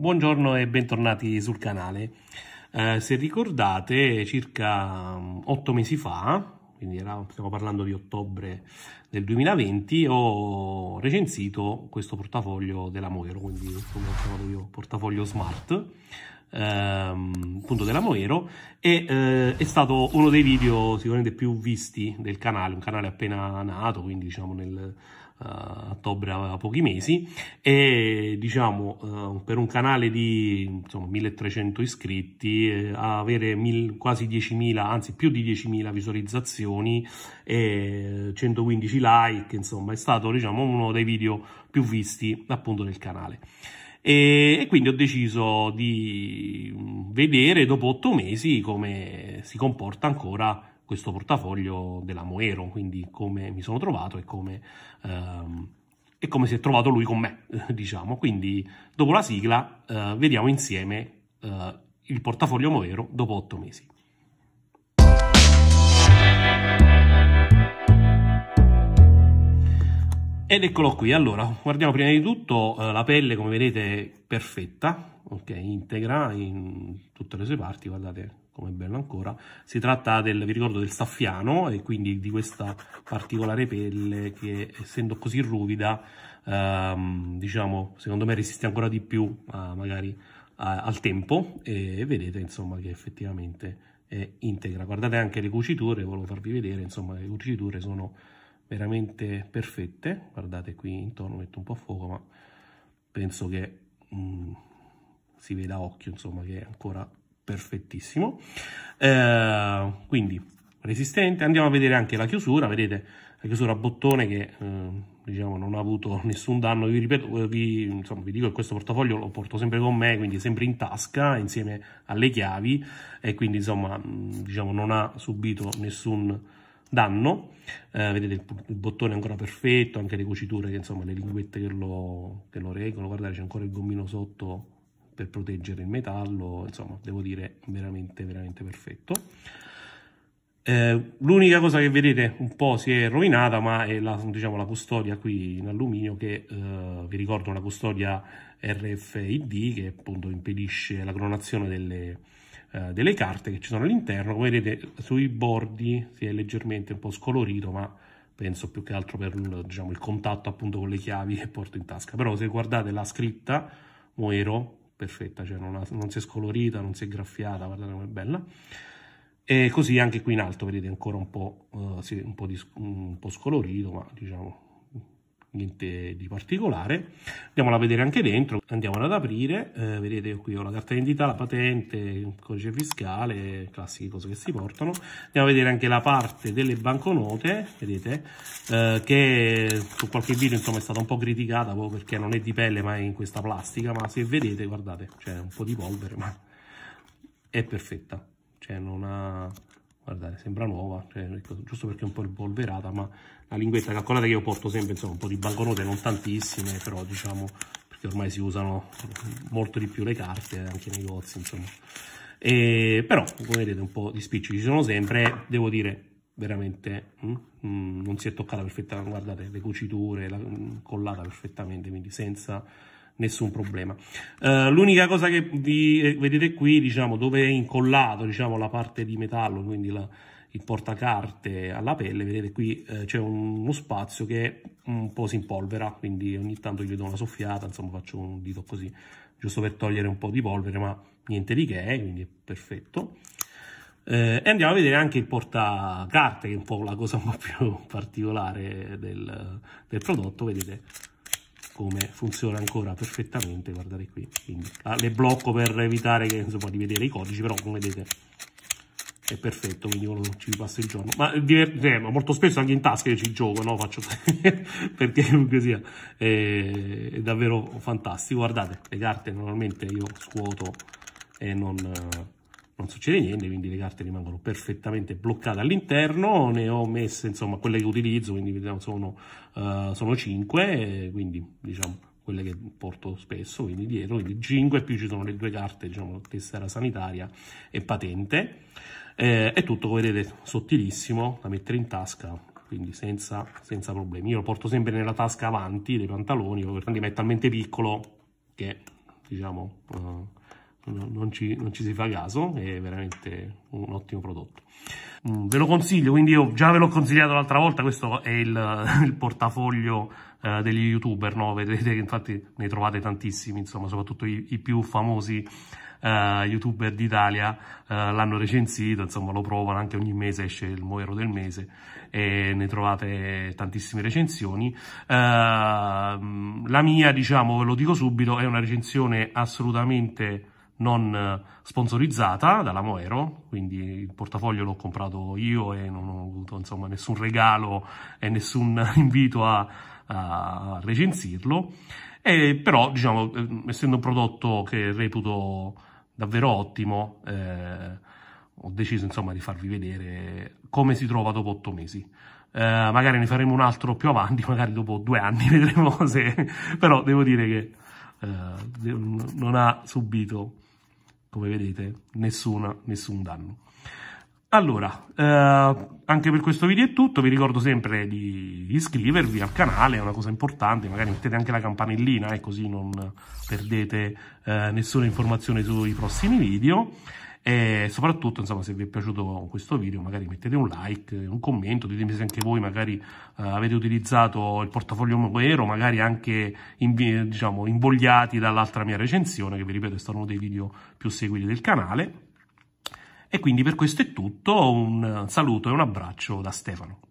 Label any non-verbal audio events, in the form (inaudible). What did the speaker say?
Buongiorno e bentornati sul canale. Eh, se ricordate, circa mm, otto mesi fa, quindi era, stiamo parlando di ottobre del 2020, ho recensito questo portafoglio della Moero, quindi come ho chiamato io portafoglio smart, ehm, appunto della Moero e eh, è stato uno dei video sicuramente più visti del canale, un canale appena nato, quindi diciamo nel uh, ottobre aveva pochi mesi e diciamo uh, per un canale di insomma, 1300 iscritti eh, avere mil, quasi 10.000 anzi più di 10.000 visualizzazioni e 115 like insomma è stato diciamo uno dei video più visti appunto del canale e, e quindi ho deciso di vedere dopo otto mesi come si comporta ancora questo portafoglio della Moero, quindi come mi sono trovato e come, ehm, e come si è trovato lui con me, (laughs) diciamo. Quindi dopo la sigla eh, vediamo insieme eh, il portafoglio Moero dopo otto mesi. Ed eccolo qui, allora, guardiamo prima di tutto eh, la pelle, come vedete, perfetta, ok, integra in tutte le sue parti, guardate come bello ancora. Si tratta del, vi ricordo, del saffiano e quindi di questa particolare pelle che, essendo così ruvida, ehm, diciamo, secondo me resiste ancora di più a, eh, magari a, al tempo e vedete, insomma, che effettivamente è integra. Guardate anche le cuciture, volevo farvi vedere, insomma, le cuciture sono veramente perfette guardate qui intorno metto un po' a fuoco ma penso che mh, mm, si veda a occhio insomma che è ancora perfettissimo eh, quindi resistente andiamo a vedere anche la chiusura vedete la chiusura a bottone che eh, diciamo non ha avuto (laughs) nessun danno vi ripeto vi, insomma, vi dico che questo portafoglio lo porto sempre con me quindi sempre in tasca insieme alle chiavi e quindi insomma mm, diciamo non ha subito nessun danno, eh, vedete il, il, bottone ancora perfetto, anche le cuciture, che, insomma le linguette che lo, che lo reggono, guardate c'è ancora il gommino sotto per proteggere il metallo, insomma devo dire veramente veramente perfetto. Eh, l'unica cosa che vedete un po' si è rovinata ma è la, diciamo, la custodia qui in alluminio che eh, vi ricordo una custodia RFID che appunto impedisce la cronazione delle, eh, delle carte che ci sono all'interno, come vedete sui bordi si è leggermente un po' scolorito, ma penso più che altro per diciamo, il contatto appunto con le chiavi che porto in tasca. Però se guardate la scritta Moero, perfetta, cioè non, ha, non si è scolorita, non si è graffiata, guardate com'è bella. E così anche qui in alto, vedete ancora un po', uh, eh, sì, un, po di, un po' scolorito, ma diciamo niente di particolare. Andiamola a vedere anche dentro, andiamola ad aprire, eh, vedete qui ho la carta d'identità, la patente, il codice fiscale, classiche cose che si portano. Andiamo a vedere anche la parte delle banconote, vedete, eh, che su qualche video insomma è stata un po' criticata proprio perché non è di pelle ma è in questa plastica, ma se vedete guardate c'è un po' di polvere ma è perfetta, cioè non ha guardate sembra nuova cioè, ecco, giusto perché è un po' impolverata, ma la linguetta calcolata che io porto sempre insomma un po' di banconote non tantissime però diciamo perché ormai si usano molto di più le carte eh, anche nei negozi insomma e, però come vedete un po' di spicci ci sono sempre devo dire veramente mh, mm, mh, mm, non si è toccata perfettamente guardate le cuciture la, mh, mm, collata perfettamente quindi senza nessun problema. Uh, l'unica cosa che vi, eh, vedete qui, diciamo, dove è incollato diciamo, la parte di metallo, quindi la, il portacarte alla pelle, vedete qui eh, c'è uno spazio che un po' si impolvera, quindi ogni tanto gli do una soffiata, insomma faccio un dito così, giusto per togliere un po' di polvere, ma niente di che, quindi è perfetto. Eh, e andiamo a vedere anche il portacarte, che è un po' la cosa un po' più (laughs) particolare del, del prodotto, vedete come funziona ancora perfettamente, guardate qui, quindi, ah, le blocco per evitare che, insomma, di vedere i codici, però come vedete è perfetto, quindi non ci passa il giorno. Ma eh, eh molto spesso anche in tasca io ci gioco, no? Faccio (laughs) perché comunque sia è, eh, è davvero fantastico. Guardate, le carte normalmente io scuoto e non eh, non succede niente, quindi le carte rimangono perfettamente bloccate all'interno, ne ho messe insomma quelle che utilizzo, quindi vediamo sono, uh, sono 5, quindi diciamo quelle che porto spesso, quindi dietro, quindi 5 più ci sono le due carte, diciamo tessera sanitaria e patente, eh, è tutto come vedete sottilissimo da mettere in tasca, quindi senza, senza problemi, io lo porto sempre nella tasca avanti dei pantaloni, perché è talmente piccolo che diciamo... Uh, non ci, non ci si fa caso, è veramente un ottimo prodotto. Mm, ve lo consiglio, quindi io già ve l'ho consigliato l'altra volta, questo è il, (laughs) il portafoglio eh, degli youtuber, no? vedete che infatti ne trovate tantissimi, insomma, soprattutto i, i più famosi eh, youtuber d'Italia eh, l'hanno recensito, insomma lo provano, anche ogni mese esce il Moero del mese e ne trovate tantissime recensioni. Eh, mm, la mia, diciamo, ve lo dico subito, è una recensione assolutamente non eh, sponsorizzata dalla Moero, quindi il portafoglio l'ho comprato io e non ho avuto insomma, nessun regalo e nessun (laughs) invito a, a recensirlo, e però diciamo, eh, essendo un prodotto che reputo davvero ottimo, eh, ho deciso insomma, di farvi vedere come si trova dopo 8 mesi. Eh, magari ne faremo un altro più avanti, (laughs) magari dopo due anni (laughs) vedremo se... però devo dire che eh, non ha subito come vedete nessuna, nessun danno. Allora, eh, anche per questo video è tutto, vi ricordo sempre di iscrivervi al canale, è una cosa importante, magari mettete anche la campanellina e eh, così non perdete eh, nessuna informazione sui prossimi video e soprattutto insomma se vi è piaciuto questo video magari mettete un like, un commento, ditemi se anche voi magari eh, avete utilizzato il portafoglio Moero, magari anche in, diciamo, invogliati dall'altra mia recensione che vi ripeto è stato uno dei video più seguiti del canale. E quindi per questo è tutto, un saluto e un abbraccio da Stefano.